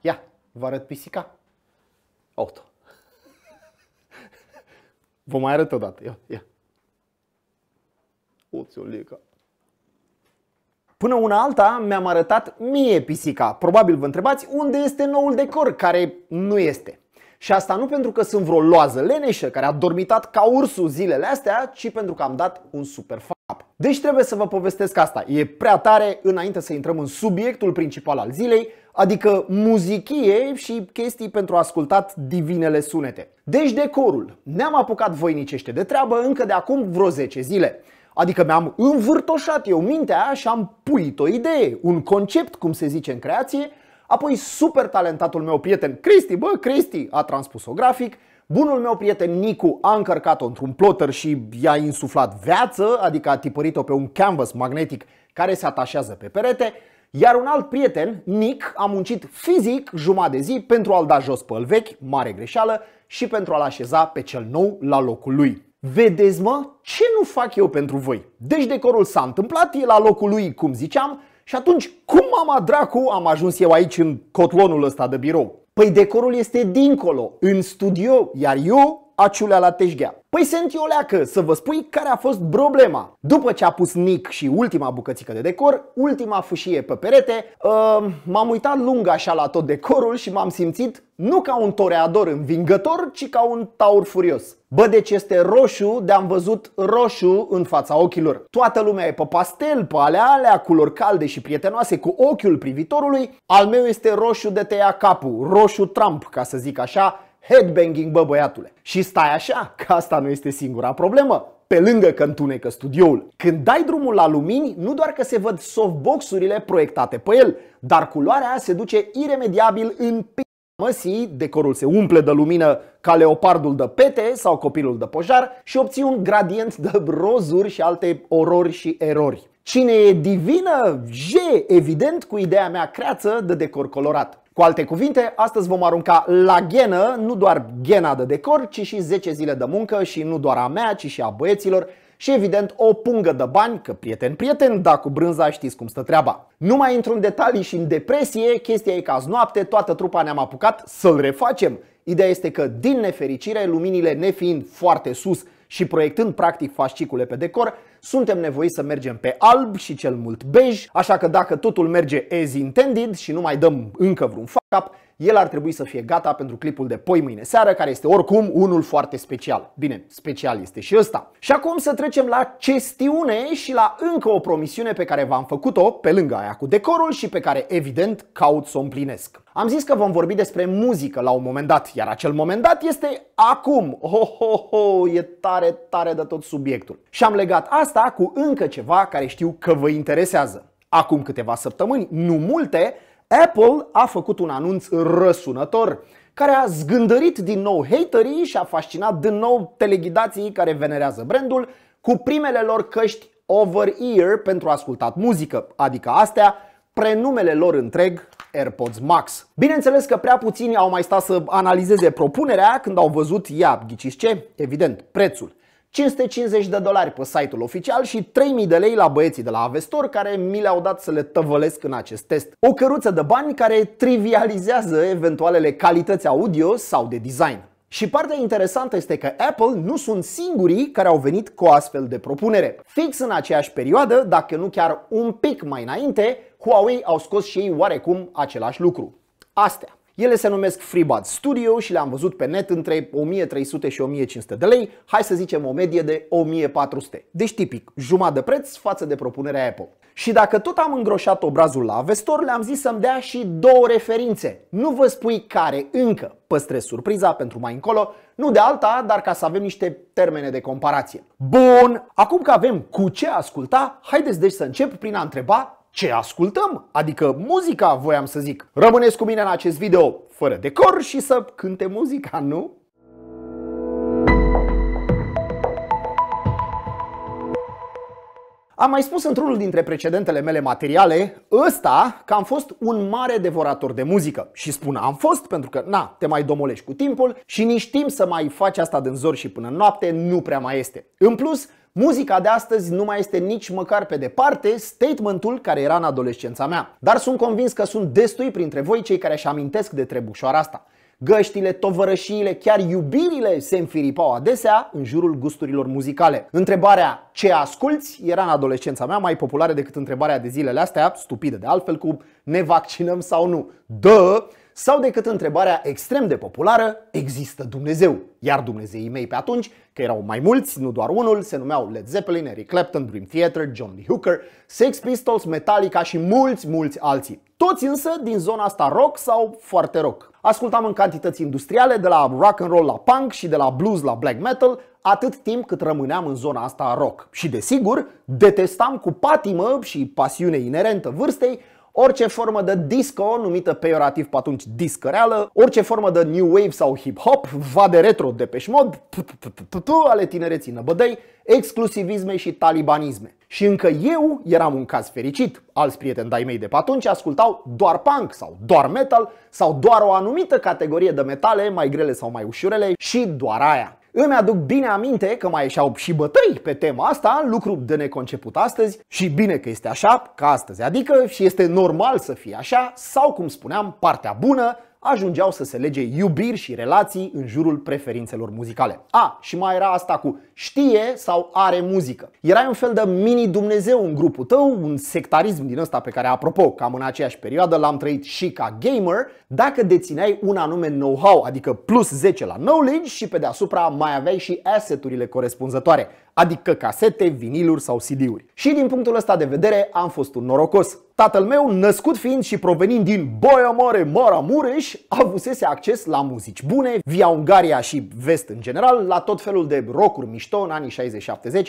Ia, vă arăt pisica. Auto. Vă mai arăt o dată. Ia, ia. Oțioleca. Până una alta mi-am arătat mie pisica. Probabil vă întrebați unde este noul decor care nu este. Și asta nu pentru că sunt vreo loază leneșă care a dormitat ca ursul zilele astea, ci pentru că am dat un super fan. Deci trebuie să vă povestesc asta. E prea tare înainte să intrăm în subiectul principal al zilei, adică muzichie și chestii pentru ascultat divinele sunete. Deci decorul. Ne-am apucat voinicește de treabă încă de acum vreo 10 zile. Adică mi-am învârtoșat eu mintea și am puit o idee, un concept, cum se zice în creație, apoi super talentatul meu prieten Cristi, bă, Cristi, a transpus-o grafic, Bunul meu prieten Nicu a încărcat-o într-un plotter și i-a insuflat viață, adică a tipărit-o pe un canvas magnetic care se atașează pe perete, iar un alt prieten, Nick, a muncit fizic jumătate de zi pentru a-l da jos pe vechi, mare greșeală, și pentru a-l așeza pe cel nou la locul lui. Vedeți mă, ce nu fac eu pentru voi? Deci decorul s-a întâmplat, e la locul lui, cum ziceam, și atunci, cum mama dracu am ajuns eu aici în cotlonul ăsta de birou? Păi decorul este dincolo, în studio, iar eu aciulea la teșghea. Păi sunt eu leacă să vă spui care a fost problema. După ce a pus Nick și ultima bucățică de decor, ultima fâșie pe perete, uh, m-am uitat lung așa la tot decorul și m-am simțit nu ca un toreador învingător, ci ca un taur furios. Bă, deci este roșu de am văzut roșu în fața ochilor. Toată lumea e pe pastel, pe alea alea, culori calde și prietenoase cu ochiul privitorului. Al meu este roșu de tăia capul, roșu Trump, ca să zic așa, Headbanging, bă băiatule. Și stai așa, că asta nu este singura problemă pe lângă că întunecă studioul. Când dai drumul la lumini, nu doar că se văd softbox-urile proiectate pe el, dar culoarea se duce iremediabil în p- măsii, decorul se umple de lumină ca leopardul de pete sau copilul de pojar și obții un gradient de rozuri și alte orori și erori. Cine e divină? J, evident, cu ideea mea creață de decor colorat. Cu alte cuvinte, astăzi vom arunca la ghenă nu doar ghena de decor, ci și 10 zile de muncă și nu doar a mea, ci și a băieților și evident o pungă de bani, că prieten, prieten, da cu brânza știți cum stă treaba. Nu mai intru în detalii și în depresie, chestia e că azi noapte toată trupa ne-am apucat să-l refacem. Ideea este că, din nefericire, luminile nefiind foarte sus și proiectând practic fascicule pe decor, suntem nevoiți să mergem pe alb și cel mult bej, așa că dacă totul merge as intended și nu mai dăm încă vreun fuck up, el ar trebui să fie gata pentru clipul de poi mâine seară, care este oricum unul foarte special. Bine, special este și ăsta. Și acum să trecem la chestiune și la încă o promisiune pe care v-am făcut-o, pe lângă aia cu decorul și pe care evident caut să o împlinesc. Am zis că vom vorbi despre muzică la un moment dat, iar acel moment dat este acum. Ho, ho, ho, e tare, tare de tot subiectul. Și am legat asta cu încă ceva care știu că vă interesează. Acum câteva săptămâni, nu multe, Apple a făcut un anunț răsunător care a zgândărit din nou haterii și a fascinat din nou teleghidații care venerează brandul cu primele lor căști over-ear pentru ascultat muzică, adică astea, prenumele lor întreg AirPods Max. Bineînțeles că prea puțini au mai stat să analizeze propunerea când au văzut ea, ghiciți ce? Evident, prețul. 550 de dolari pe site-ul oficial și 3000 de lei la băieții de la Avestor care mi le-au dat să le tăvălesc în acest test. O căruță de bani care trivializează eventualele calități audio sau de design. Și partea interesantă este că Apple nu sunt singurii care au venit cu o astfel de propunere. Fix în aceeași perioadă, dacă nu chiar un pic mai înainte, Huawei au scos și ei oarecum același lucru. Astea. Ele se numesc FreeBud Studio și le-am văzut pe net între 1300 și 1500 de lei, hai să zicem o medie de 1400. Deci tipic, jumătate de preț față de propunerea Apple. Și dacă tot am îngroșat obrazul la vestor, le-am zis să-mi dea și două referințe. Nu vă spui care încă, păstrez surpriza pentru mai încolo, nu de alta, dar ca să avem niște termene de comparație. Bun, acum că avem cu ce asculta, haideți deci să încep prin a întreba ce ascultăm, adică muzica, voiam să zic. Rămâneți cu mine în acest video fără decor și să cânte muzica, nu? Am mai spus într-unul dintre precedentele mele materiale, ăsta, că am fost un mare devorator de muzică. Și spun am fost pentru că, na, te mai domolești cu timpul și nici timp să mai faci asta din zor și până noapte nu prea mai este. În plus, Muzica de astăzi nu mai este nici măcar pe departe statementul care era în adolescența mea. Dar sunt convins că sunt destui printre voi cei care își amintesc de trebușoara asta. Găștile, tovărășiile, chiar iubirile se înfiripau adesea în jurul gusturilor muzicale. Întrebarea ce asculți era în adolescența mea mai populară decât întrebarea de zilele astea, stupidă de altfel, cu ne vaccinăm sau nu. Dă! sau decât întrebarea extrem de populară, există Dumnezeu? Iar Dumnezeii mei pe atunci, că erau mai mulți, nu doar unul, se numeau Led Zeppelin, Eric Clapton, Dream Theater, John Lee Hooker, Sex Pistols, Metallica și mulți, mulți alții. Toți însă din zona asta rock sau foarte rock. Ascultam în cantități industriale, de la rock and roll la punk și de la blues la black metal, atât timp cât rămâneam în zona asta rock. Și desigur, detestam cu patimă și pasiune inerentă vârstei orice formă de disco, numită peiorativ pe atunci discăreală, orice formă de new wave sau hip-hop, va de retro de pe șmod, ale tinereții năbădăi, exclusivisme și talibanisme. Și încă eu eram un caz fericit. Alți prieteni ai mei de pe atunci ascultau doar punk sau doar metal sau doar o anumită categorie de metale, mai grele sau mai ușurele și doar aia. Îmi aduc bine aminte că mai ieșeau și bătăi pe tema asta, lucru de neconceput astăzi și bine că este așa ca astăzi, adică și este normal să fie așa sau cum spuneam, partea bună ajungeau să se lege iubiri și relații în jurul preferințelor muzicale. A, și mai era asta cu știe sau are muzică. Era un fel de mini Dumnezeu în grupul tău, un sectarism din ăsta pe care, apropo, cam în aceeași perioadă l-am trăit și ca gamer, dacă dețineai un anume know-how, adică plus 10 la knowledge și pe deasupra mai aveai și asset-urile corespunzătoare, adică casete, viniluri sau CD-uri. Și din punctul ăsta de vedere am fost un norocos. Tatăl meu, născut fiind și provenind din Boia Mare, Mara Mureș, avusese acces la muzici bune, via Ungaria și vest în general, la tot felul de rockuri mișto în anii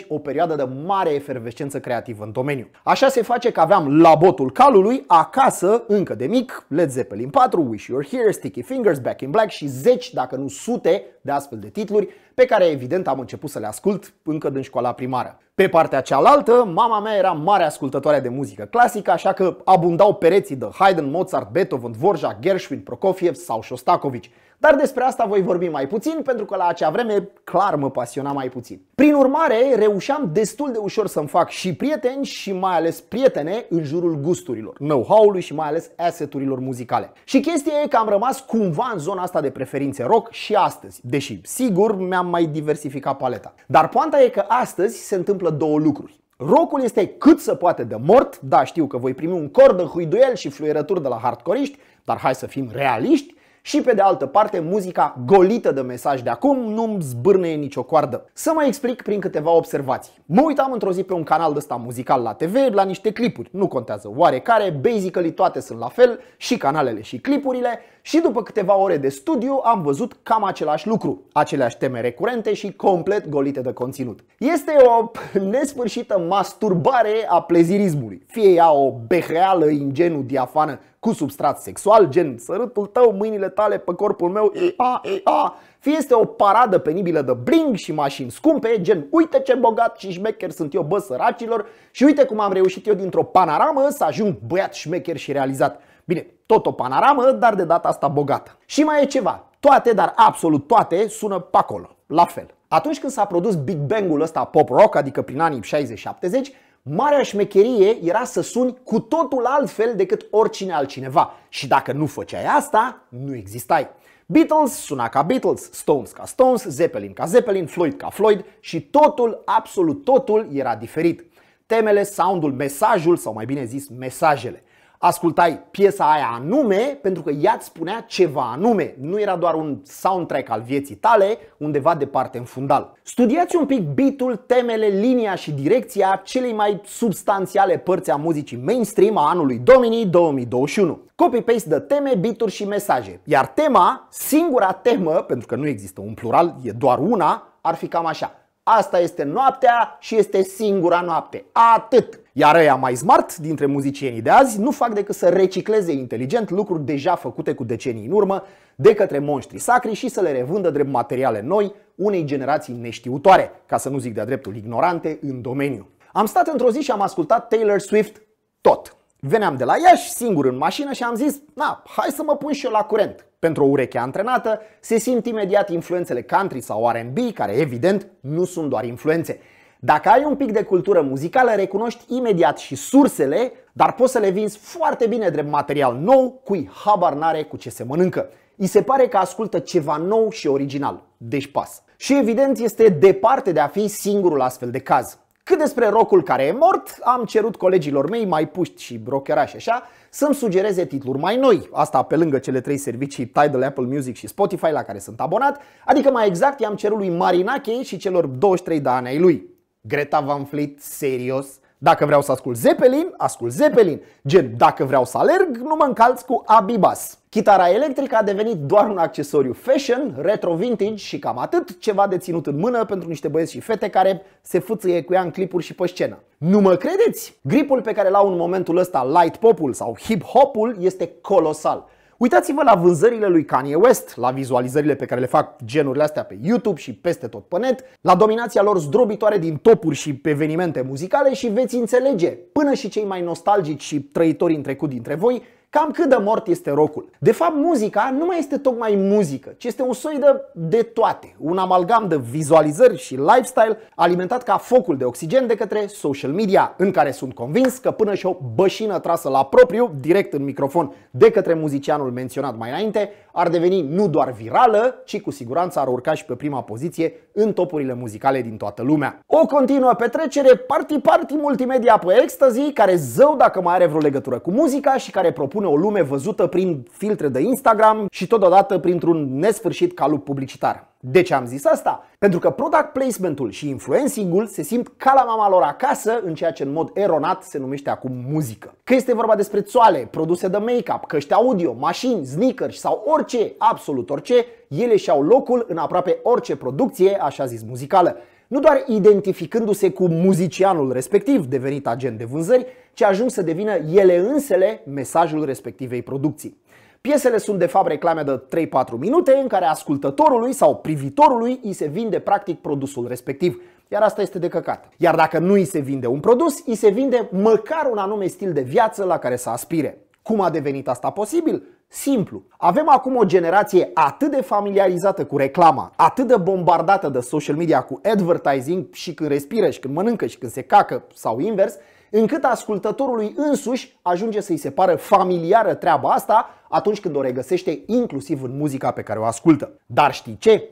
60-70, o perioadă de mare efervescență creativă în domeniu. Așa se face că aveam la botul calului, acasă, încă de mic, Led Zeppelin 4, Wish You Were Here, Sticky Fingers, Back in Black și zeci, dacă nu sute, de astfel de titluri, pe care evident am început să le ascult încă din școala primară. Pe partea cealaltă, mama mea era mare ascultătoare de muzică clasică, așa că abundau pereții de Haydn, Mozart, Beethoven, Dvorak, Gershwin, Prokofiev sau Shostakovich. Dar despre asta voi vorbi mai puțin, pentru că la acea vreme clar mă pasiona mai puțin. Prin urmare, reușeam destul de ușor să-mi fac și prieteni și mai ales prietene în jurul gusturilor, know-how-ului și mai ales asset-urilor muzicale. Și chestia e că am rămas cumva în zona asta de preferințe rock și astăzi, deși sigur mi-am mai diversificat paleta. Dar poanta e că astăzi se întâmplă două lucruri. Rocul este cât se poate de mort, da știu că voi primi un cor de huiduiel și fluierături de la hardcoriști, dar hai să fim realiști, și pe de altă parte muzica golită de mesaj de acum nu-mi zbârne nicio coardă. Să mai explic prin câteva observații. Mă uitam într-o zi pe un canal de ăsta muzical la TV la niște clipuri, nu contează oarecare, basically toate sunt la fel, și canalele și clipurile și după câteva ore de studiu am văzut cam același lucru, aceleași teme recurente și complet golite de conținut. Este o nesfârșită masturbare a plezirismului, fie ea o behreală ingenu diafană cu substrat sexual, gen sărâtul tău, mâinile tale pe corpul meu, e, a, e, a. Fie este o paradă penibilă de bling și mașini scumpe, gen uite ce bogat și șmecher sunt eu bă săracilor și uite cum am reușit eu dintr-o panoramă să ajung băiat șmecher și realizat. Bine, tot o panoramă, dar de data asta bogată. Și mai e ceva, toate, dar absolut toate, sună pe acolo, la fel. Atunci când s-a produs Big Bang-ul ăsta pop rock, adică prin anii 60-70, Marea șmecherie era să suni cu totul altfel decât oricine altcineva și dacă nu făceai asta, nu existai. Beatles suna ca Beatles, Stones ca Stones, Zeppelin ca Zeppelin, Floyd ca Floyd și totul, absolut totul era diferit. Temele, soundul, mesajul sau mai bine zis mesajele ascultai piesa aia anume pentru că ea îți spunea ceva anume. Nu era doar un soundtrack al vieții tale undeva departe în fundal. Studiați un pic bitul, temele, linia și direcția celei mai substanțiale părți a muzicii mainstream a anului Dominii 2021. Copy-paste de teme, bituri și mesaje. Iar tema, singura temă, pentru că nu există un plural, e doar una, ar fi cam așa. Asta este noaptea și este singura noapte. Atât! Iar ăia mai smart dintre muzicienii de azi nu fac decât să recicleze inteligent lucruri deja făcute cu decenii în urmă de către monștri sacri și să le revândă drept materiale noi unei generații neștiutoare, ca să nu zic de-a dreptul ignorante, în domeniu. Am stat într-o zi și am ascultat Taylor Swift tot. Veneam de la Iași, singur în mașină și am zis, na, hai să mă pun și eu la curent. Pentru o ureche antrenată se simt imediat influențele country sau R&B, care evident nu sunt doar influențe. Dacă ai un pic de cultură muzicală, recunoști imediat și sursele, dar poți să le vinzi foarte bine drept material nou, cui habar n-are cu ce se mănâncă. I se pare că ascultă ceva nou și original, deci pas. Și evident este departe de a fi singurul astfel de caz. Cât despre rocul care e mort, am cerut colegilor mei, mai puști și brokerași așa, să-mi sugereze titluri mai noi, asta pe lângă cele trei servicii Tidal, Apple Music și Spotify la care sunt abonat, adică mai exact i-am cerut lui Marinache și celor 23 de ani ai lui. Greta Van Fleet, serios? Dacă vreau să ascult Zeppelin, ascult Zeppelin. Gen, dacă vreau să alerg, nu mă încalți cu Abibas. Chitara electrică a devenit doar un accesoriu fashion, retro-vintage și cam atât, ceva de ținut în mână pentru niște băieți și fete care se fâțâie cu ea în clipuri și pe scenă. Nu mă credeți? Gripul pe care l-au în momentul ăsta light popul sau hip hopul este colosal. Uitați-vă la vânzările lui Kanye West, la vizualizările pe care le fac genurile astea pe YouTube și peste tot pe net, la dominația lor zdrobitoare din topuri și evenimente muzicale și veți înțelege, până și cei mai nostalgici și trăitori în trecut dintre voi, Cam cât de mort este rocul. De fapt, muzica nu mai este tocmai muzică, ci este un soi de, de toate, un amalgam de vizualizări și lifestyle alimentat ca focul de oxigen de către social media, în care sunt convins că până și o bășină trasă la propriu, direct în microfon, de către muzicianul menționat mai înainte, ar deveni nu doar virală, ci cu siguranță ar urca și pe prima poziție în topurile muzicale din toată lumea. O continuă petrecere Party Party Multimedia pe Ecstasy, care zău dacă mai are vreo legătură cu muzica și care propune o lume văzută prin filtre de Instagram și totodată printr-un nesfârșit calup publicitar. De ce am zis asta? Pentru că product placementul și influencing-ul se simt ca la mama lor acasă, în ceea ce în mod eronat se numește acum muzică. Că este vorba despre țoale, produse de make-up, căști audio, mașini, sneakers sau orice, absolut orice, ele și-au locul în aproape orice producție, așa zis, muzicală nu doar identificându-se cu muzicianul respectiv, devenit agent de vânzări, ci ajung să devină ele însele mesajul respectivei producții. Piesele sunt de fapt reclame de 3-4 minute în care ascultătorului sau privitorului îi se vinde practic produsul respectiv. Iar asta este de căcat. Iar dacă nu îi se vinde un produs, îi se vinde măcar un anume stil de viață la care să aspire. Cum a devenit asta posibil? Simplu. Avem acum o generație atât de familiarizată cu reclama, atât de bombardată de social media cu advertising și când respiră și când mănâncă și când se cacă sau invers, încât ascultătorului însuși ajunge să-i se pară familiară treaba asta atunci când o regăsește inclusiv în muzica pe care o ascultă. Dar știi ce?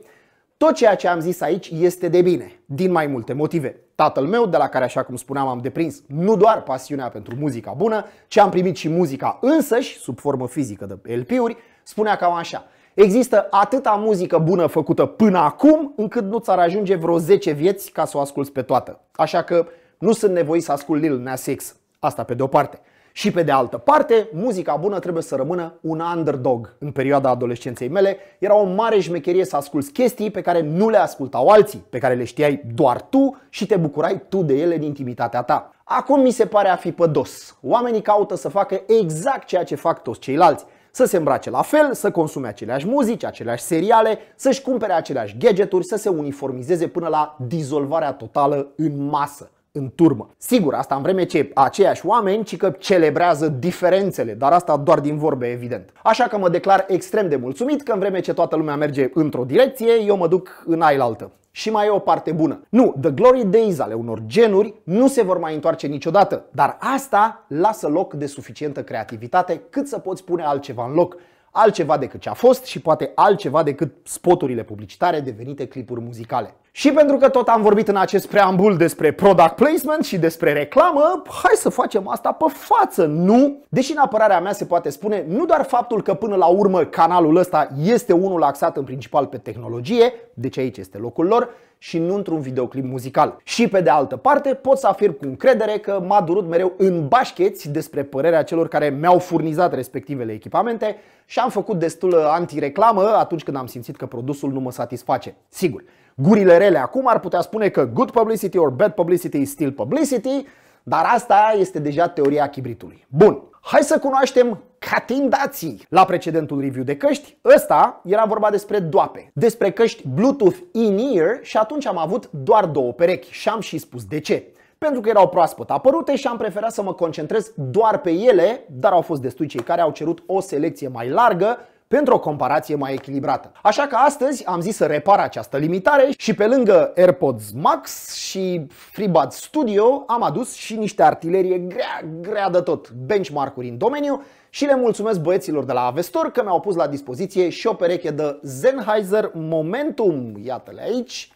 Tot ceea ce am zis aici este de bine, din mai multe motive. Tatăl meu, de la care, așa cum spuneam, am deprins nu doar pasiunea pentru muzica bună, ci am primit și muzica însăși, sub formă fizică de LP-uri, spunea cam așa. Există atâta muzică bună făcută până acum, încât nu ți-ar ajunge vreo 10 vieți ca să o asculți pe toată. Așa că nu sunt nevoit să ascult Lil Nas X. Asta pe de o parte. Și pe de altă parte, muzica bună trebuie să rămână un underdog. În perioada adolescenței mele era o mare șmecherie să asculți chestii pe care nu le ascultau alții, pe care le știai doar tu și te bucurai tu de ele în intimitatea ta. Acum mi se pare a fi pădos. Oamenii caută să facă exact ceea ce fac toți ceilalți. Să se îmbrace la fel, să consume aceleași muzici, aceleași seriale, să-și cumpere aceleași gadgeturi, să se uniformizeze până la dizolvarea totală în masă în turmă. Sigur, asta în vreme ce aceiași oameni ci că celebrează diferențele, dar asta doar din vorbe, evident. Așa că mă declar extrem de mulțumit că în vreme ce toată lumea merge într-o direcție, eu mă duc în ailaltă. Și mai e o parte bună. Nu, the glory days ale unor genuri nu se vor mai întoarce niciodată, dar asta lasă loc de suficientă creativitate cât să poți pune altceva în loc altceva decât ce a fost și poate altceva decât spoturile publicitare devenite clipuri muzicale. Și pentru că tot am vorbit în acest preambul despre product placement și despre reclamă, hai să facem asta pe față, nu? Deși în apărarea mea se poate spune nu doar faptul că până la urmă canalul ăsta este unul axat în principal pe tehnologie, deci aici este locul lor, și nu într-un videoclip muzical. Și pe de altă parte, pot să afirm cu încredere că m-a durut mereu în bașcheți despre părerea celor care mi-au furnizat respectivele echipamente și am făcut destul uh, antireclamă atunci când am simțit că produsul nu mă satisface. Sigur, gurile rele acum ar putea spune că good publicity or bad publicity is still publicity, dar asta este deja teoria chibritului. Bun, hai să cunoaștem catindații. La precedentul review de căști, ăsta era vorba despre doape, despre căști Bluetooth in-ear și atunci am avut doar două perechi și am și spus de ce pentru că erau proaspăt apărute și am preferat să mă concentrez doar pe ele, dar au fost destui cei care au cerut o selecție mai largă pentru o comparație mai echilibrată. Așa că astăzi am zis să repar această limitare și pe lângă AirPods Max și FreeBuds Studio am adus și niște artilerie grea, grea de tot, benchmark-uri în domeniu și le mulțumesc băieților de la Avestor că mi-au pus la dispoziție și o pereche de Sennheiser Momentum, iată-le aici,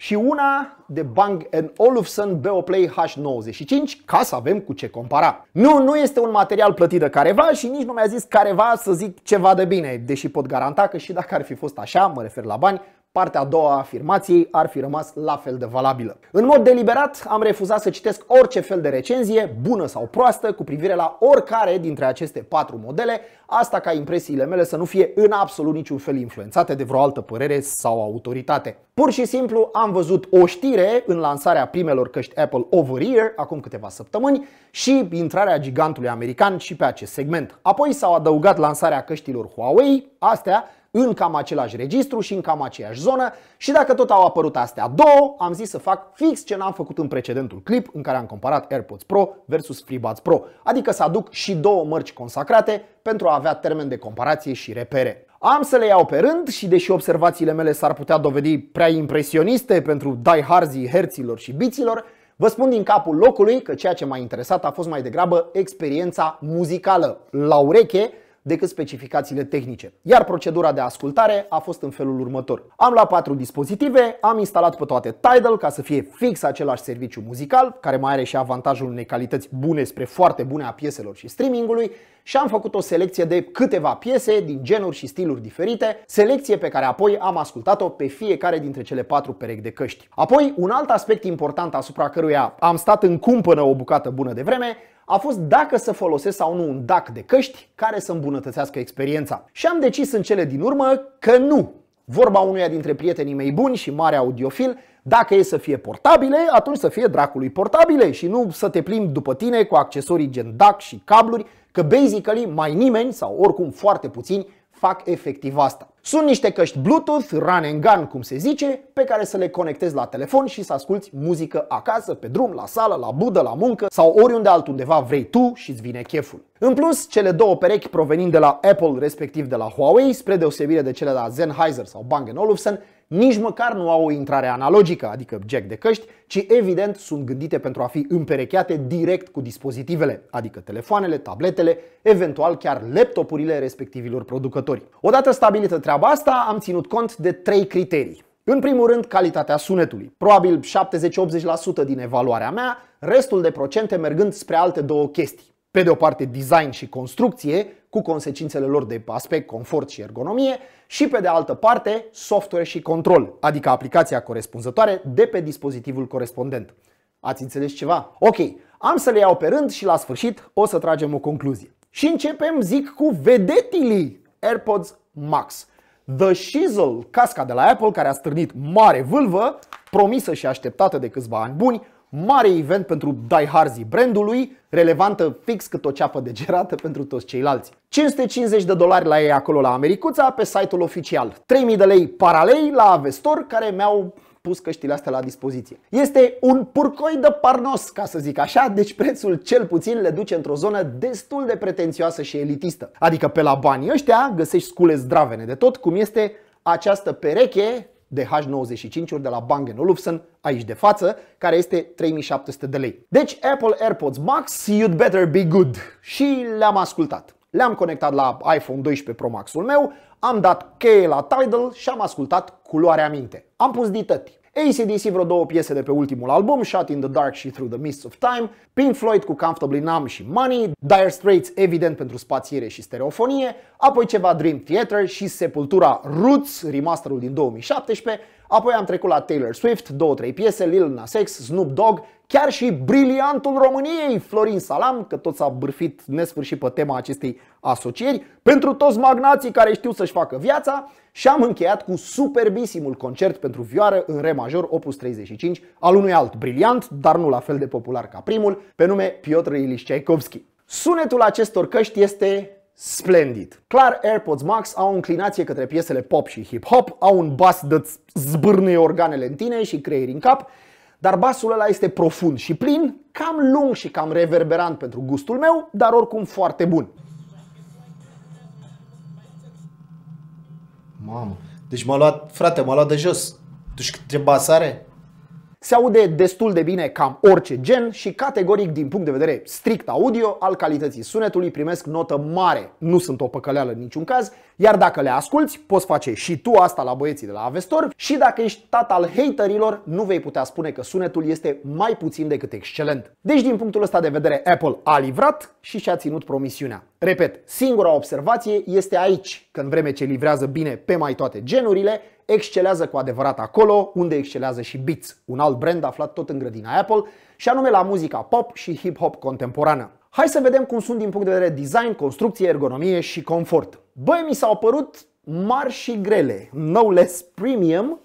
și una de Bang Olufsen Beoplay H95 ca să avem cu ce compara. Nu, nu este un material plătit de careva și nici nu mi-a zis careva să zic ceva de bine, deși pot garanta că și dacă ar fi fost așa, mă refer la bani, partea a doua a afirmației ar fi rămas la fel de valabilă. În mod deliberat am refuzat să citesc orice fel de recenzie, bună sau proastă, cu privire la oricare dintre aceste patru modele, asta ca impresiile mele să nu fie în absolut niciun fel influențate de vreo altă părere sau autoritate. Pur și simplu am văzut o știre în lansarea primelor căști Apple Over Ear acum câteva săptămâni și intrarea gigantului american și pe acest segment. Apoi s-au adăugat lansarea căștilor Huawei, astea în cam același registru și în cam aceeași zonă și dacă tot au apărut astea două, am zis să fac fix ce n-am făcut în precedentul clip în care am comparat AirPods Pro versus FreeBuds Pro, adică să aduc și două mărci consacrate pentru a avea termen de comparație și repere. Am să le iau pe rând și deși observațiile mele s-ar putea dovedi prea impresioniste pentru dieharzii herților și biților, Vă spun din capul locului că ceea ce m-a interesat a fost mai degrabă experiența muzicală la ureche decât specificațiile tehnice. Iar procedura de ascultare a fost în felul următor. Am luat patru dispozitive, am instalat pe toate Tidal ca să fie fix același serviciu muzical, care mai are și avantajul unei calități bune spre foarte bune a pieselor și streamingului, și am făcut o selecție de câteva piese din genuri și stiluri diferite, selecție pe care apoi am ascultat-o pe fiecare dintre cele patru perechi de căști. Apoi, un alt aspect important asupra căruia am stat în cumpănă o bucată bună de vreme, a fost dacă să folosesc sau nu un DAC de căști care să îmbunătățească experiența. Și am decis în cele din urmă că nu. Vorba unuia dintre prietenii mei buni și mare audiofil, dacă e să fie portabile, atunci să fie dracului portabile și nu să te plimbi după tine cu accesorii gen DAC și cabluri Că basically mai nimeni sau oricum foarte puțini fac efectiv asta. Sunt niște căști Bluetooth, run and gun cum se zice, pe care să le conectezi la telefon și să asculti muzică acasă, pe drum, la sală, la budă, la muncă sau oriunde altundeva vrei tu și îți vine cheful. În plus, cele două perechi provenind de la Apple respectiv de la Huawei, spre deosebire de cele de la Sennheiser sau Bang Olufsen, nici măcar nu au o intrare analogică, adică jack de căști, ci evident sunt gândite pentru a fi împerecheate direct cu dispozitivele, adică telefoanele, tabletele, eventual chiar laptopurile respectivilor producători. Odată stabilită treaba asta, am ținut cont de trei criterii. În primul rând, calitatea sunetului. Probabil 70-80% din evaluarea mea, restul de procente mergând spre alte două chestii pe de o parte design și construcție, cu consecințele lor de aspect, confort și ergonomie, și pe de altă parte software și control, adică aplicația corespunzătoare de pe dispozitivul corespondent. Ați înțeles ceva? Ok, am să le iau pe rând și la sfârșit o să tragem o concluzie. Și începem, zic, cu vedetilii AirPods Max. The Shizzle, casca de la Apple care a stârnit mare vâlvă, promisă și așteptată de câțiva ani buni, mare event pentru Harzi brandului, relevantă fix cât o ceapă de gerată pentru toți ceilalți. 550 de dolari la ei acolo la Americuța pe site-ul oficial, 3000 de lei paralei la Avestor care mi-au pus căștile astea la dispoziție. Este un purcoi de parnos, ca să zic așa, deci prețul cel puțin le duce într-o zonă destul de pretențioasă și elitistă. Adică pe la banii ăștia găsești scule zdravene de tot, cum este această pereche h 95 uri de la Bang Olufsen, aici de față, care este 3700 de lei. Deci Apple AirPods Max, you'd better be good. Și le-am ascultat. Le-am conectat la iPhone 12 Pro Max-ul meu, am dat cheie la Tidal și am ascultat culoarea minte. Am pus dităti. ACDC vreo două piese de pe ultimul album, Shut in the Dark și Through the Mists of Time, Pink Floyd cu Comfortably Numb și Money, Dire Straits evident pentru spațiere și stereofonie, apoi ceva Dream Theater și Sepultura Roots, remasterul din 2017, apoi am trecut la Taylor Swift, două trei piese, Lil Nas X, Snoop Dogg chiar și briliantul României, Florin Salam, că tot s-a bârfit nesfârșit pe tema acestei asocieri, pentru toți magnații care știu să-și facă viața și am încheiat cu superbisimul concert pentru vioară în re major opus 35 al unui alt briliant, dar nu la fel de popular ca primul, pe nume Piotr Ilyich Tchaikovsky. Sunetul acestor căști este splendid. Clar, AirPods Max au o inclinație către piesele pop și hip-hop, au un bas de zbârnâie organele în tine și creierii în cap dar basul ăla este profund și plin, cam lung și cam reverberant pentru gustul meu, dar oricum foarte bun. Mamă, deci m-a luat, frate, m-a luat de jos. Tu știi deci ce bas are? Se aude destul de bine cam orice gen și categoric din punct de vedere strict audio al calității sunetului primesc notă mare. Nu sunt o păcăleală în niciun caz, iar dacă le asculti poți face și tu asta la băieții de la Avestor și dacă ești tata al haterilor, nu vei putea spune că sunetul este mai puțin decât excelent. Deci din punctul ăsta de vedere Apple a livrat și și-a ținut promisiunea. Repet, singura observație este aici, că în vreme ce livrează bine pe mai toate genurile, excelează cu adevărat acolo unde excelează și Beats, un alt brand aflat tot în grădina Apple, și anume la muzica pop și hip-hop contemporană. Hai să vedem cum sunt din punct de vedere design, construcție, ergonomie și confort. Băi, mi s-au părut mari și grele, no less premium,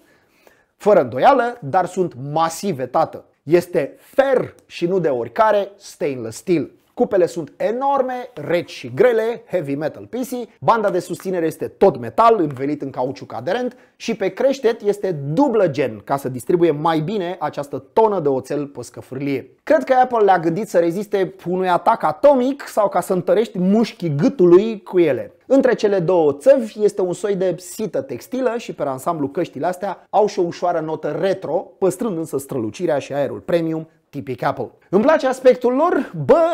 fără îndoială, dar sunt masive, tată. Este fer și nu de oricare stainless steel. Cupele sunt enorme, reci și grele, heavy metal PC, banda de susținere este tot metal, învelit în cauciuc aderent și pe creștet este dublă gen ca să distribuie mai bine această tonă de oțel pe scăfârlie. Cred că Apple le-a gândit să reziste unui atac atomic sau ca să întărești mușchii gâtului cu ele. Între cele două țăvi este un soi de sită textilă și pe ansamblu căștile astea au și o ușoară notă retro, păstrând însă strălucirea și aerul premium tipic Apple. Îmi place aspectul lor? Bă,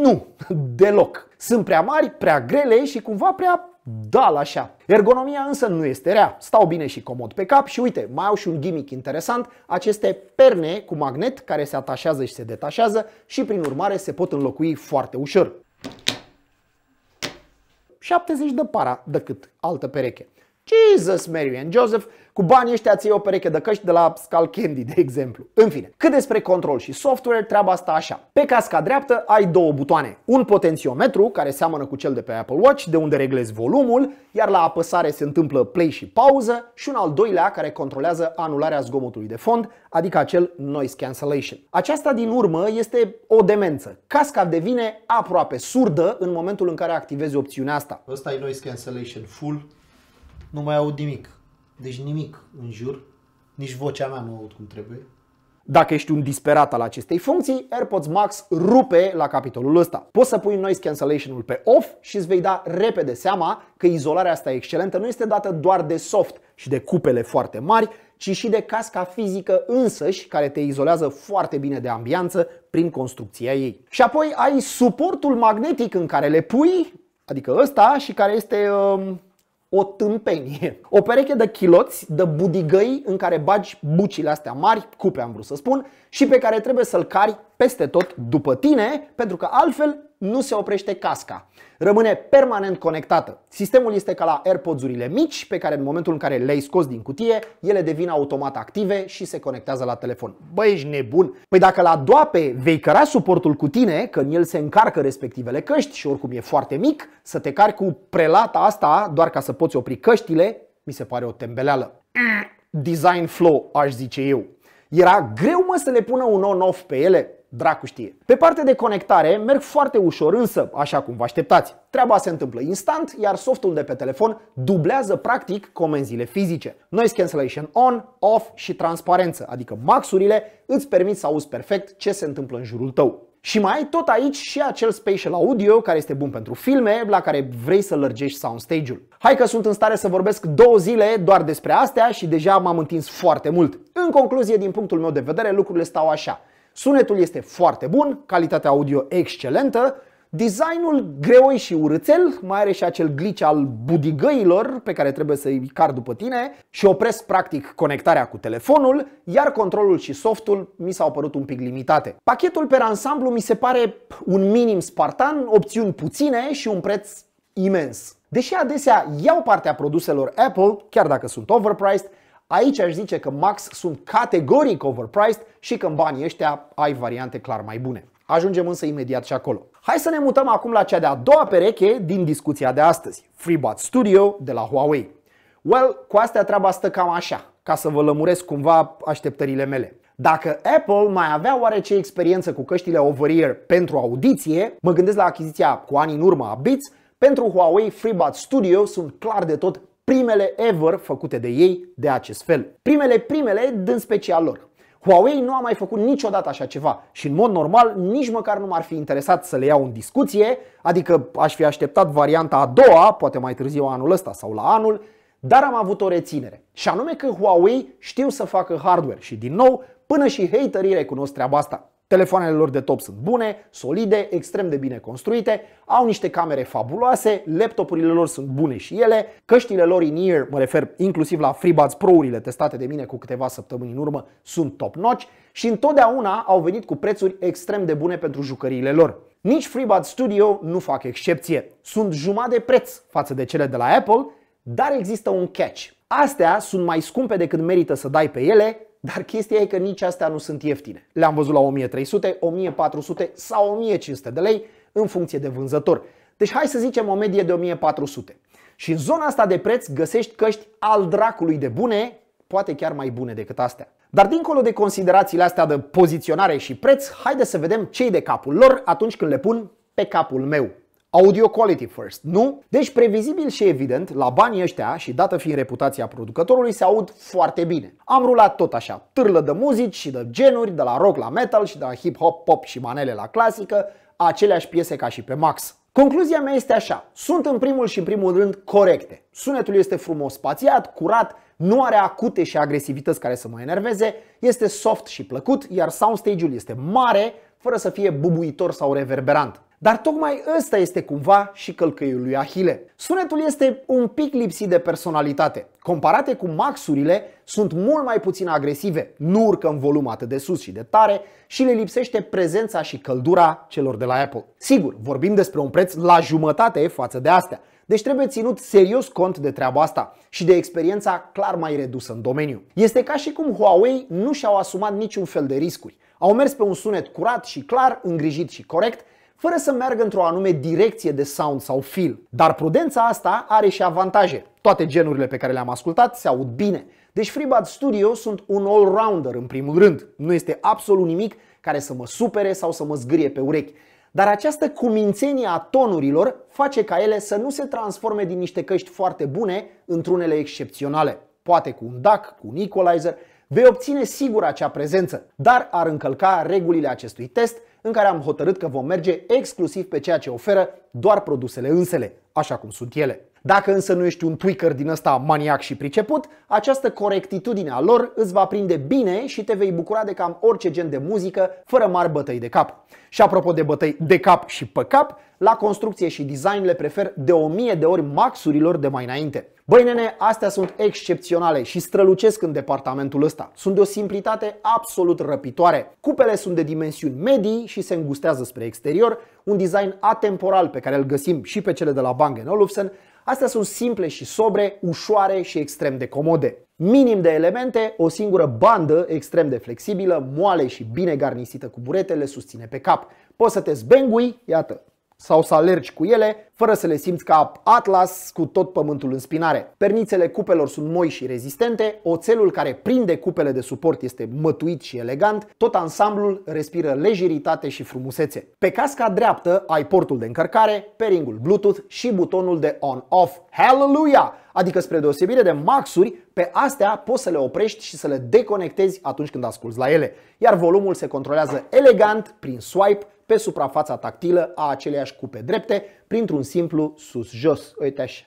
nu, deloc. Sunt prea mari, prea grele și cumva prea dal așa. Ergonomia însă nu este rea, stau bine și comod pe cap și uite, mai au și un gimmick interesant, aceste perne cu magnet care se atașează și se detașează și prin urmare se pot înlocui foarte ușor. 70 de para decât altă pereche. Jesus Mary and Joseph, cu banii ăștia ți o pereche de căști de la Skull Candy, de exemplu. În fine, cât despre control și software, treaba asta așa. Pe casca dreaptă ai două butoane. Un potențiometru, care seamănă cu cel de pe Apple Watch, de unde reglezi volumul, iar la apăsare se întâmplă play și pauză, și un al doilea care controlează anularea zgomotului de fond, adică acel noise cancellation. Aceasta din urmă este o demență. Casca devine aproape surdă în momentul în care activezi opțiunea asta. Ăsta e noise cancellation full, nu mai aud nimic. Deci nimic în jur, nici vocea mea nu aud cum trebuie. Dacă ești un disperat al acestei funcții, AirPods Max rupe la capitolul ăsta. Poți să pui noise cancellation-ul pe off și îți vei da repede seama că izolarea asta excelentă nu este dată doar de soft și de cupele foarte mari, ci și de casca fizică însăși, care te izolează foarte bine de ambianță prin construcția ei. Și apoi ai suportul magnetic în care le pui, adică ăsta și care este Uh o tâmpenie. O pereche de chiloți, de budigăi în care bagi bucile astea mari, cupe am vrut să spun, și pe care trebuie să-l cari peste tot după tine, pentru că altfel nu se oprește casca. Rămâne permanent conectată. Sistemul este ca la AirPods-urile mici, pe care în momentul în care le-ai scos din cutie, ele devin automat active și se conectează la telefon. Bă, ești nebun! Păi dacă la doape vei căra suportul cu tine, că în el se încarcă respectivele căști și oricum e foarte mic, să te cari cu prelata asta doar ca să poți opri căștile, mi se pare o tembeleală. Mm, design flow, aș zice eu. Era greu mă să le pună un on-off pe ele, Dracu știe. Pe partea de conectare merg foarte ușor, însă, așa cum vă așteptați, treaba se întâmplă instant, iar softul de pe telefon dublează practic comenzile fizice. Noise cancellation on, off și transparență, adică maxurile îți permit să auzi perfect ce se întâmplă în jurul tău. Și mai ai tot aici și acel spatial audio care este bun pentru filme, la care vrei să lărgești soundstage-ul. Hai că sunt în stare să vorbesc două zile doar despre astea și deja m-am întins foarte mult. În concluzie, din punctul meu de vedere, lucrurile stau așa. Sunetul este foarte bun, calitatea audio excelentă, designul greoi și urâțel, mai are și acel glitch al budigăilor pe care trebuie să-i car după tine și opresc practic conectarea cu telefonul, iar controlul și softul mi s-au părut un pic limitate. Pachetul pe ansamblu mi se pare un minim spartan, opțiuni puține și un preț imens. Deși adesea iau partea produselor Apple, chiar dacă sunt overpriced, Aici aș zice că Max sunt categoric overpriced și că în banii ăștia ai variante clar mai bune. Ajungem însă imediat și acolo. Hai să ne mutăm acum la cea de-a doua pereche din discuția de astăzi, FreeBot Studio de la Huawei. Well, cu astea treaba stă cam așa, ca să vă lămuresc cumva așteptările mele. Dacă Apple mai avea oarece experiență cu căștile over-ear pentru audiție, mă gândesc la achiziția cu ani în urmă a Beats, pentru Huawei FreeBuds Studio sunt clar de tot primele ever făcute de ei de acest fel. Primele primele din special lor. Huawei nu a mai făcut niciodată așa ceva și în mod normal nici măcar nu m-ar fi interesat să le iau în discuție, adică aș fi așteptat varianta a doua, poate mai târziu anul ăsta sau la anul, dar am avut o reținere. Și anume că Huawei știu să facă hardware și din nou, până și haterii recunosc treaba asta. Telefoanele lor de top sunt bune, solide, extrem de bine construite, au niște camere fabuloase, laptopurile lor sunt bune și ele, căștile lor in-ear, mă refer inclusiv la FreeBuds Pro-urile testate de mine cu câteva săptămâni în urmă, sunt top-notch și întotdeauna au venit cu prețuri extrem de bune pentru jucăriile lor. Nici FreeBuds Studio nu fac excepție. Sunt jumătate de preț față de cele de la Apple, dar există un catch. Astea sunt mai scumpe decât merită să dai pe ele dar chestia e că nici astea nu sunt ieftine. Le-am văzut la 1300, 1400 sau 1500 de lei în funcție de vânzător. Deci hai să zicem o medie de 1400. Și în zona asta de preț găsești căști al dracului de bune, poate chiar mai bune decât astea. Dar dincolo de considerațiile astea de poziționare și preț, haide să vedem cei de capul lor atunci când le pun pe capul meu. Audio quality first, nu? Deci previzibil și evident, la banii ăștia și dată fiind reputația producătorului, se aud foarte bine. Am rulat tot așa, târlă de muzici și de genuri, de la rock la metal și de la hip-hop, pop și manele la clasică, aceleași piese ca și pe Max. Concluzia mea este așa, sunt în primul și în primul rând corecte. Sunetul este frumos spațiat, curat, nu are acute și agresivități care să mă enerveze, este soft și plăcut, iar soundstage-ul este mare, fără să fie bubuitor sau reverberant. Dar tocmai ăsta este cumva și călcăiul lui Ahile. Sunetul este un pic lipsit de personalitate. Comparate cu maxurile, sunt mult mai puțin agresive, nu urcă în volum atât de sus și de tare și le lipsește prezența și căldura celor de la Apple. Sigur, vorbim despre un preț la jumătate față de astea, deci trebuie ținut serios cont de treaba asta și de experiența clar mai redusă în domeniu. Este ca și cum Huawei nu și-au asumat niciun fel de riscuri. Au mers pe un sunet curat și clar, îngrijit și corect, fără să meargă într-o anume direcție de sound sau feel. Dar prudența asta are și avantaje. Toate genurile pe care le-am ascultat se aud bine. Deci FreeBud Studio sunt un all-rounder în primul rând. Nu este absolut nimic care să mă supere sau să mă zgârie pe urechi. Dar această cumințenie a tonurilor face ca ele să nu se transforme din niște căști foarte bune într-unele excepționale. Poate cu un DAC, cu un equalizer, vei obține sigur acea prezență, dar ar încălca regulile acestui test în care am hotărât că vom merge exclusiv pe ceea ce oferă doar produsele însele, așa cum sunt ele. Dacă însă nu ești un tweaker din ăsta maniac și priceput, această corectitudine a lor îți va prinde bine și te vei bucura de cam orice gen de muzică, fără mari bătăi de cap. Și apropo de bătăi de cap și pe cap, la construcție și design le prefer de o mie de ori maxurilor de mai înainte. Băi nene, astea sunt excepționale și strălucesc în departamentul ăsta. Sunt de o simplitate absolut răpitoare. Cupele sunt de dimensiuni medii și se îngustează spre exterior, un design atemporal pe care îl găsim și pe cele de la Bang Olufsen, Astea sunt simple și sobre, ușoare și extrem de comode. Minim de elemente, o singură bandă extrem de flexibilă, moale și bine garnisită cu buretele susține pe cap. Poți să te zbengui, iată, sau să alergi cu ele, fără să le simți ca Atlas cu tot pământul în spinare. Pernițele cupelor sunt moi și rezistente, oțelul care prinde cupele de suport este mătuit și elegant, tot ansamblul respiră lejeritate și frumusețe. Pe casca dreaptă ai portul de încărcare, peringul Bluetooth și butonul de on-off. Hallelujah! Adică spre deosebire de maxuri, pe astea poți să le oprești și să le deconectezi atunci când asculți la ele, iar volumul se controlează elegant prin swipe pe suprafața tactilă a aceleiași cupe drepte printr-un simplu sus-jos. Uite așa.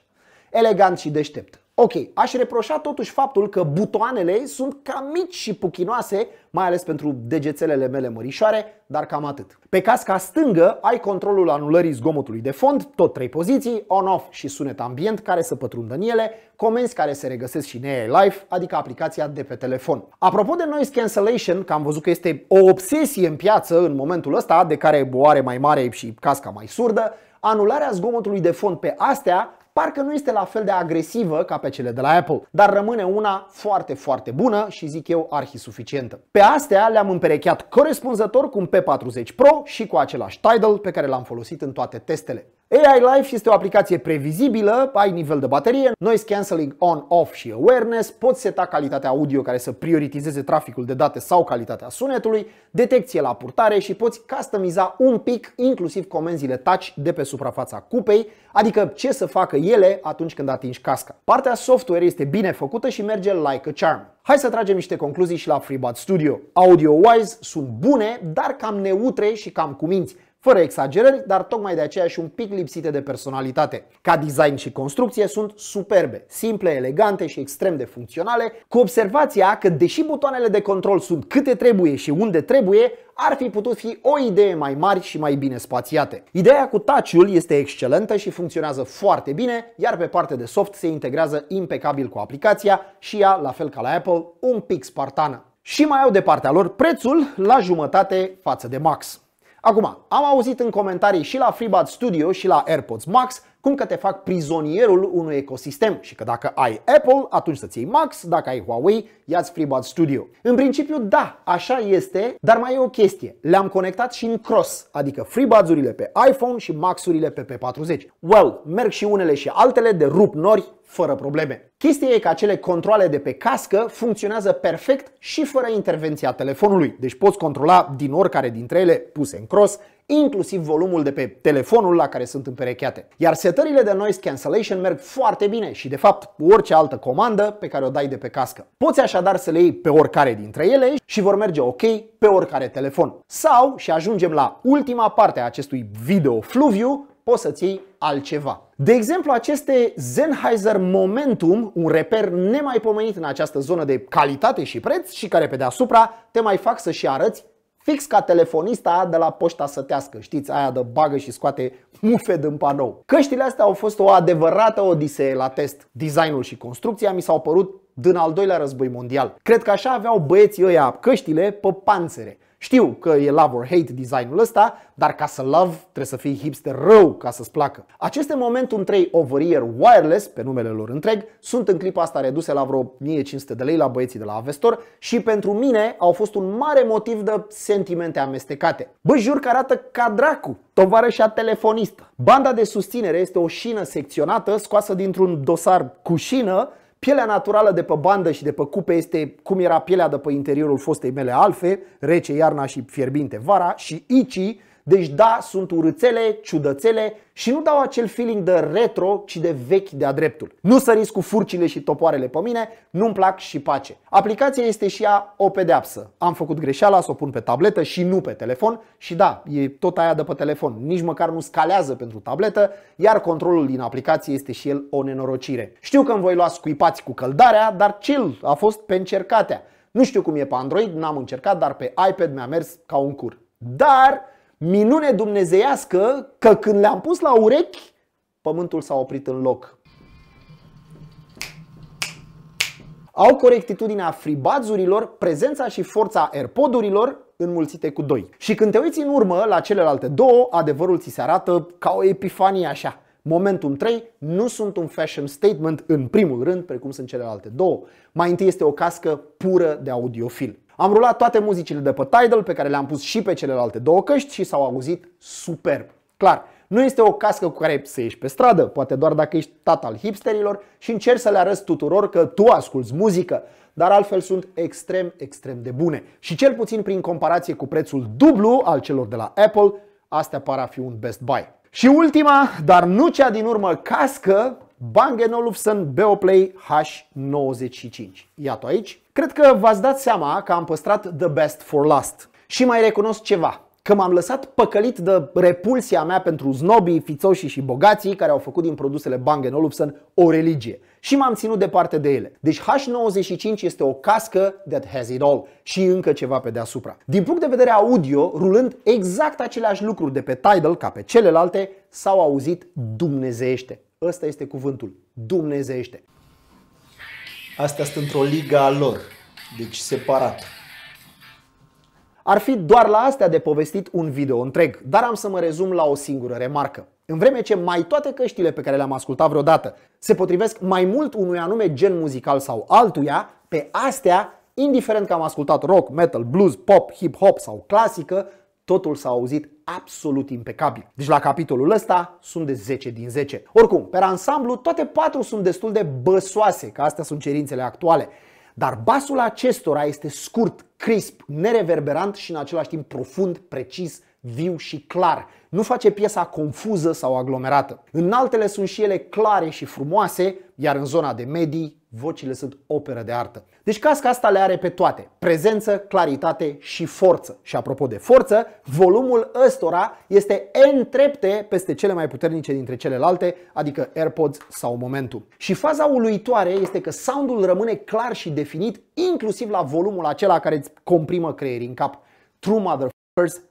Elegant și deștept. Ok, aș reproșa totuși faptul că butoanele sunt cam mici și puchinoase, mai ales pentru degețelele mele mărișoare, dar cam atât. Pe casca stângă ai controlul anulării zgomotului de fond, tot trei poziții, on-off și sunet ambient care să pătrundă în ele, comenzi care se regăsesc și în AI Life, adică aplicația de pe telefon. Apropo de noise cancellation, că am văzut că este o obsesie în piață în momentul ăsta, de care boare mai mare și casca mai surdă, anularea zgomotului de fond pe astea Parcă nu este la fel de agresivă ca pe cele de la Apple, dar rămâne una foarte, foarte bună și zic eu arhi suficientă. Pe astea le-am împerecheat corespunzător cu un P40 Pro și cu același Tidal pe care l-am folosit în toate testele. AI Life este o aplicație previzibilă, ai nivel de baterie, noise cancelling on, off și awareness, poți seta calitatea audio care să prioritizeze traficul de date sau calitatea sunetului, detecție la purtare și poți customiza un pic inclusiv comenzile touch de pe suprafața cupei, adică ce să facă ele atunci când atingi casca. Partea software este bine făcută și merge like a charm. Hai să tragem niște concluzii și la FreeBud Studio. Audio-wise sunt bune, dar cam neutre și cam cuminți fără exagerări, dar tocmai de aceea și un pic lipsite de personalitate. Ca design și construcție sunt superbe, simple, elegante și extrem de funcționale, cu observația că deși butoanele de control sunt câte trebuie și unde trebuie, ar fi putut fi o idee mai mari și mai bine spațiate. Ideea cu touch-ul este excelentă și funcționează foarte bine, iar pe partea de soft se integrează impecabil cu aplicația și ea, la fel ca la Apple, un pic spartană. Și mai au de partea lor prețul la jumătate față de Max. Acum, am auzit în comentarii și la FreeBuds Studio și la AirPods Max cum că te fac prizonierul unui ecosistem și că dacă ai Apple, atunci să-ți iei Max, dacă ai Huawei, ia-ți FreeBuds Studio. În principiu, da, așa este, dar mai e o chestie. Le-am conectat și în cross, adică FreeBuds-urile pe iPhone și Max-urile pe P40. Well, merg și unele și altele de rup nori fără probleme. Chestia e că acele controle de pe cască funcționează perfect și fără intervenția telefonului, deci poți controla din oricare dintre ele puse în cross, inclusiv volumul de pe telefonul la care sunt împerecheate. Iar setările de noise cancellation merg foarte bine și de fapt orice altă comandă pe care o dai de pe cască. Poți așadar să le iei pe oricare dintre ele și vor merge ok pe oricare telefon. Sau, și ajungem la ultima parte a acestui video fluviu, poți să-ți iei altceva. De exemplu, aceste Sennheiser Momentum, un reper nemaipomenit în această zonă de calitate și preț și care pe deasupra te mai fac să și arăți Fix ca telefonista aia de la poșta sătească, știți, aia de bagă și scoate mufe din panou. Căștile astea au fost o adevărată odisee la test. Designul și construcția mi s-au părut din al doilea război mondial. Cred că așa aveau băieții ăia căștile pe panțere. Știu că e love or hate designul ăsta, dar ca să love trebuie să fii hipster rău ca să-ți placă. Aceste Momentum 3 over-ear wireless, pe numele lor întreg, sunt în clipa asta reduse la vreo 1500 de lei la băieții de la Avestor și pentru mine au fost un mare motiv de sentimente amestecate. Bă, jur că arată ca dracu, tovarășa telefonistă. Banda de susținere este o șină secționată scoasă dintr-un dosar cu șină Pielea naturală de pe bandă și de pe cupe este cum era pielea de pe interiorul fostei mele alfe, rece iarna și fierbinte vara și ici. Deci da, sunt urâțele, ciudățele și nu dau acel feeling de retro, ci de vechi de-a dreptul. Nu săriți cu furcile și topoarele pe mine, nu-mi plac și pace. Aplicația este și ea o pedeapsă. Am făcut greșeala să o pun pe tabletă și nu pe telefon și da, e tot aia de pe telefon. Nici măcar nu scalează pentru tabletă, iar controlul din aplicație este și el o nenorocire. Știu că îmi voi lua scuipați cu căldarea, dar chill, a fost pe încercatea. Nu știu cum e pe Android, n-am încercat, dar pe iPad mi-a mers ca un cur. Dar minune dumnezeiască că când le-am pus la urechi, pământul s-a oprit în loc. Au corectitudinea fribazurilor, prezența și forța airpodurilor înmulțite cu 2. Și când te uiți în urmă la celelalte două, adevărul ți se arată ca o epifanie așa. Momentum 3 nu sunt un fashion statement în primul rând, precum sunt celelalte două. Mai întâi este o cască pură de audiofil. Am rulat toate muzicile de pe Tidal pe care le-am pus și pe celelalte două căști și s-au auzit superb. Clar, nu este o cască cu care să ieși pe stradă, poate doar dacă ești tatăl al hipsterilor și încerci să le arăți tuturor că tu asculți muzică, dar altfel sunt extrem, extrem de bune. Și cel puțin prin comparație cu prețul dublu al celor de la Apple, astea par a fi un best buy. Și ultima, dar nu cea din urmă cască, Bang Olufsen Beoplay H95. Iată aici, Cred că v-ați dat seama că am păstrat the best for last. Și mai recunosc ceva, că m-am lăsat păcălit de repulsia mea pentru znobii, fițoșii și bogații care au făcut din produsele Bang Olufsen o religie și m-am ținut departe de ele. Deci H95 este o cască that has it all și încă ceva pe deasupra. Din punct de vedere audio, rulând exact aceleași lucruri de pe Tidal ca pe celelalte, s-au auzit dumnezeiește. Ăsta este cuvântul, dumnezeiește. Astea sunt într-o liga a lor, deci separat. Ar fi doar la astea de povestit un video întreg, dar am să mă rezum la o singură remarcă. În vreme ce mai toate căștile pe care le-am ascultat vreodată se potrivesc mai mult unui anume gen muzical sau altuia, pe astea, indiferent că am ascultat rock, metal, blues, pop, hip-hop sau clasică, totul s-a auzit absolut impecabil. Deci la capitolul ăsta sunt de 10 din 10. Oricum, pe ansamblu, toate patru sunt destul de băsoase, că astea sunt cerințele actuale. Dar basul acestora este scurt, crisp, nereverberant și în același timp profund, precis, viu și clar. Nu face piesa confuză sau aglomerată. În altele sunt și ele clare și frumoase, iar în zona de medii vocile sunt operă de artă. Deci casca asta le are pe toate. Prezență, claritate și forță. Și apropo de forță, volumul ăstora este întrepte peste cele mai puternice dintre celelalte, adică AirPods sau Momentum. Și faza uluitoare este că soundul rămâne clar și definit inclusiv la volumul acela care îți comprimă creierii în cap. True mother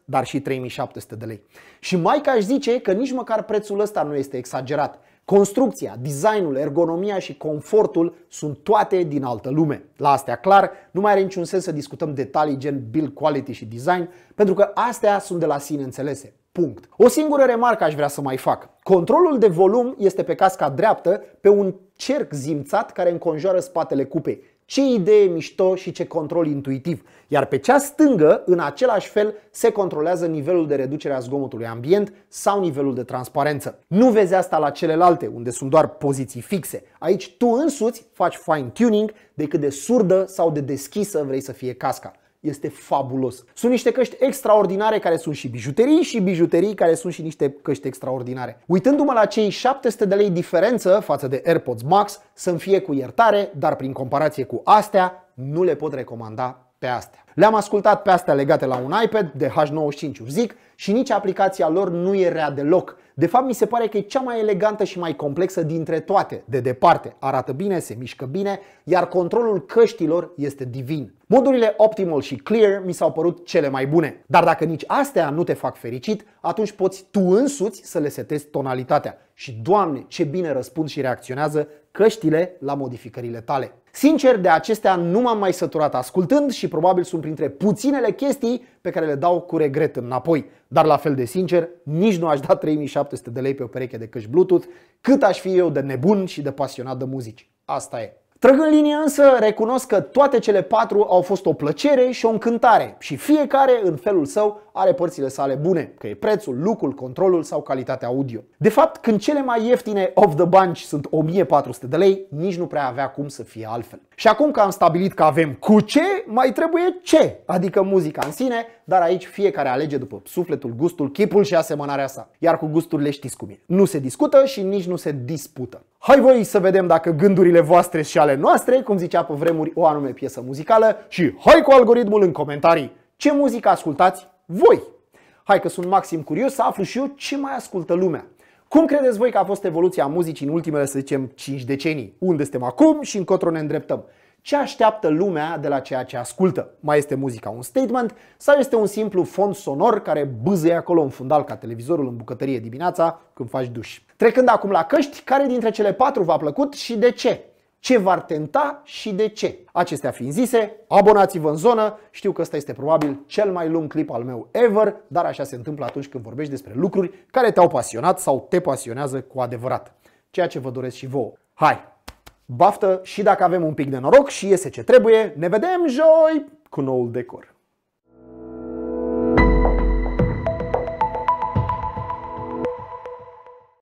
dar și 3700 de lei. Și mai aș zice că nici măcar prețul ăsta nu este exagerat. Construcția, designul, ergonomia și confortul sunt toate din altă lume. La astea clar, nu mai are niciun sens să discutăm detalii gen build quality și design, pentru că astea sunt de la sine înțelese. Punct. O singură remarcă aș vrea să mai fac. Controlul de volum este pe casca dreaptă, pe un cerc zimțat care înconjoară spatele cupei. Ce idee mișto și ce control intuitiv. Iar pe cea stângă, în același fel, se controlează nivelul de reducere a zgomotului ambient sau nivelul de transparență. Nu vezi asta la celelalte, unde sunt doar poziții fixe. Aici tu însuți faci fine-tuning de cât de surdă sau de deschisă vrei să fie casca este fabulos. Sunt niște căști extraordinare care sunt și bijuterii și bijuterii care sunt și niște căști extraordinare. Uitându-mă la cei 700 de lei diferență față de AirPods Max, să-mi fie cu iertare, dar prin comparație cu astea, nu le pot recomanda pe astea. Le-am ascultat pe astea legate la un iPad de H95 Zic și nici aplicația lor nu e rea deloc. De fapt, mi se pare că e cea mai elegantă și mai complexă dintre toate. De departe, arată bine, se mișcă bine, iar controlul căștilor este divin. Modurile Optimal și Clear mi s-au părut cele mai bune. Dar dacă nici astea nu te fac fericit, atunci poți tu însuți să le setezi tonalitatea. Și doamne, ce bine răspund și reacționează căștile la modificările tale. Sincer, de acestea nu m-am mai săturat ascultând și probabil sunt sunt printre puținele chestii pe care le dau cu regret înapoi. Dar la fel de sincer, nici nu aș da 3700 de lei pe o pereche de căști Bluetooth, cât aș fi eu de nebun și de pasionat de muzici. Asta e. Trăg în linie însă, recunosc că toate cele patru au fost o plăcere și o încântare și fiecare în felul său are părțile sale bune, că e prețul, lucrul, controlul sau calitatea audio. De fapt, când cele mai ieftine of the bunch sunt 1400 de lei, nici nu prea avea cum să fie altfel. Și acum că am stabilit că avem cu ce, mai trebuie ce, adică muzica în sine, dar aici fiecare alege după sufletul, gustul, chipul și asemănarea sa. Iar cu gusturile știți cum e. Nu se discută și nici nu se dispută. Hai voi să vedem dacă gândurile voastre și ale noastre, cum zicea pe vremuri o anume piesă muzicală și hai cu algoritmul în comentarii. Ce muzică ascultați voi. Hai că sunt maxim curios să aflu și eu ce mai ascultă lumea. Cum credeți voi că a fost evoluția muzicii în ultimele, să zicem, 5 decenii? Unde suntem acum și încotro ne îndreptăm? Ce așteaptă lumea de la ceea ce ascultă? Mai este muzica un statement sau este un simplu fond sonor care bâzăie acolo în fundal ca televizorul în bucătărie dimineața când faci duș? Trecând acum la căști, care dintre cele patru v-a plăcut și de ce? ce v-ar tenta și de ce. Acestea fiind zise, abonați-vă în zonă, știu că ăsta este probabil cel mai lung clip al meu ever, dar așa se întâmplă atunci când vorbești despre lucruri care te-au pasionat sau te pasionează cu adevărat. Ceea ce vă doresc și vouă. Hai, baftă și dacă avem un pic de noroc și iese ce trebuie, ne vedem joi cu noul decor.